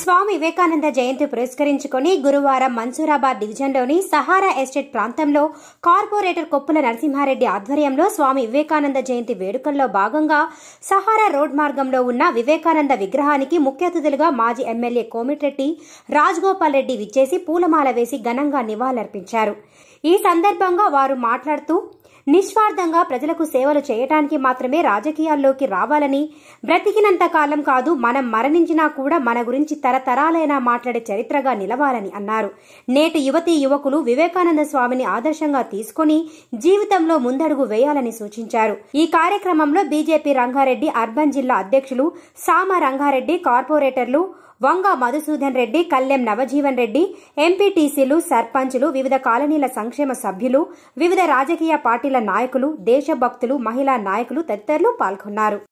స్వామి వివేకానంద జయంతి పురస్కరించుకుని గురువారం మన్సూరాబాద్ డివిజన్లోని సహారా ఎస్టేట్ ప్రాంతంలో కార్పొరేటర్ కొప్పుల నరసింహారెడ్డి ఆధ్వర్యంలో స్వామి వివేకానంద జయంతి వేడుకల్లో భాగంగా సహారా రోడ్ మార్గంలో ఉన్న వివేకానంద విగ్రహానికి ముఖ్య అతిథులుగా మాజీ ఎమ్మెల్యే కోమిటిరెడ్డి రాజ్గోపాల్ రెడ్డి విచ్చేసి పూలమాల వేసి ఘనంగా నివాళులర్పించారు ఈ సందర్భంగా వారు మాట్లాడుతూ నిస్వార్థంగా ప్రజలకు సేవలు చేయటానికి మాత్రమే రాజకీయాల్లోకి రావాలని బ్రతికినంత కాలం కాదు మనం మరణించినా కూడా మన గురించి తరతరాలైనా మాట్లాడే చరిత్రగా నిలవాలని అన్నారు నేటి యువతీ యువకులు వివేకానంద స్వామిని ఆదర్శంగా తీసుకుని జీవితంలో ముందడుగు వేయాలని సూచించారు ఈ కార్యక్రమంలో బీజేపీ రంగారెడ్డి అర్బన్ జిల్లా అధ్యక్షులు సామ రంగారెడ్డి కార్పొరేటర్లు వంగ మధుసూదన్ రెడ్డి కల్లెం నవజీవన్ రెడ్డి ఎంపీటీసీలు సర్పంచ్లు వివిధ కాలనీల సంక్షేమ సభ్యులు వివిధ రాజకీయ పార్టీల నాయకులు దేశభక్తులు మహిళా నాయకులు తదితరులు పాల్గొన్నారు